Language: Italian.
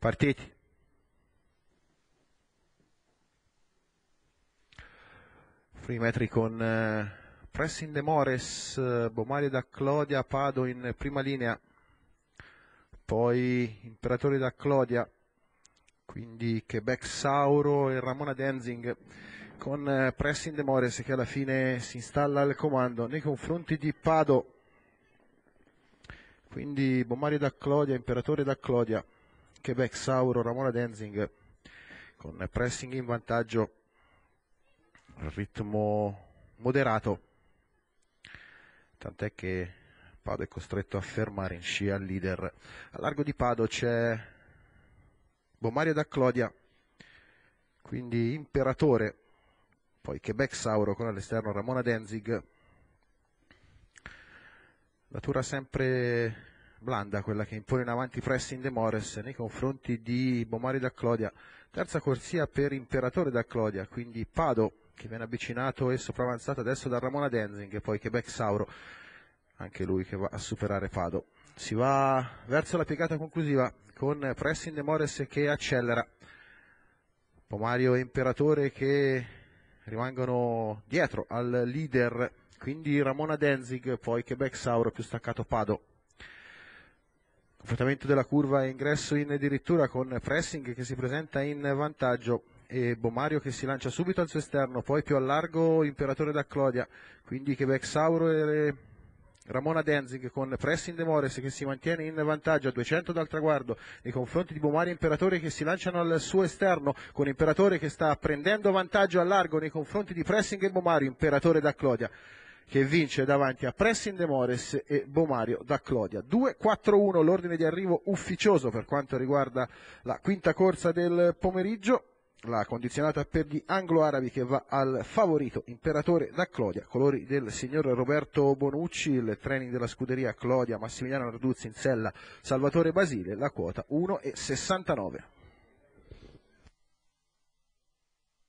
Partiti. Primi metri con eh, Pressin De Mores, eh, Bomari da Clodia, Pado in prima linea, poi Imperatore da Clodia, quindi Quebec Sauro e Ramona Denzing con eh, Pressin De Mores che alla fine si installa al comando nei confronti di Pado. Quindi Bomari da Clodia, Imperatore da Clodia. Quebec Sauro, Ramona Denzing con pressing in vantaggio, ritmo moderato, tant'è che Pado è costretto a fermare in scia il leader. A largo di Pado c'è Bomaria da Clodia, quindi Imperatore, poi Quebec Sauro con all'esterno Ramona Denzig. La tura sempre blanda, quella che impone in avanti Pressin De Mores nei confronti di Bomari da Clodia. Terza corsia per Imperatore da Clodia, quindi Pado che viene avvicinato e sopravanzato adesso da Ramona Denzing e poi Quebec Sauro, anche lui che va a superare Pado. Si va verso la piegata conclusiva con Pressin De Mores che accelera. Pomario e Imperatore che rimangono dietro al leader, quindi Ramona Denzig, poi Quebec Sauro più staccato Pado. Completamento della curva e ingresso in addirittura con Pressing che si presenta in vantaggio e Bomario che si lancia subito al suo esterno, poi più a largo Imperatore da Clodia, quindi Quebec Sauro e Ramona Denzing con Pressing De Mores che si mantiene in vantaggio a 200 dal traguardo nei confronti di Bomario e Imperatore che si lanciano al suo esterno con Imperatore che sta prendendo vantaggio a largo nei confronti di Pressing e Bomario, Imperatore da Clodia che vince davanti a Pressin De Mores e Bomario da Clodia. 2-4-1 l'ordine di arrivo ufficioso per quanto riguarda la quinta corsa del pomeriggio la condizionata per gli anglo-arabi che va al favorito imperatore da Clodia, colori del signor Roberto Bonucci, il training della scuderia Clodia, Massimiliano Arduzzi in sella, Salvatore Basile, la quota 1,69.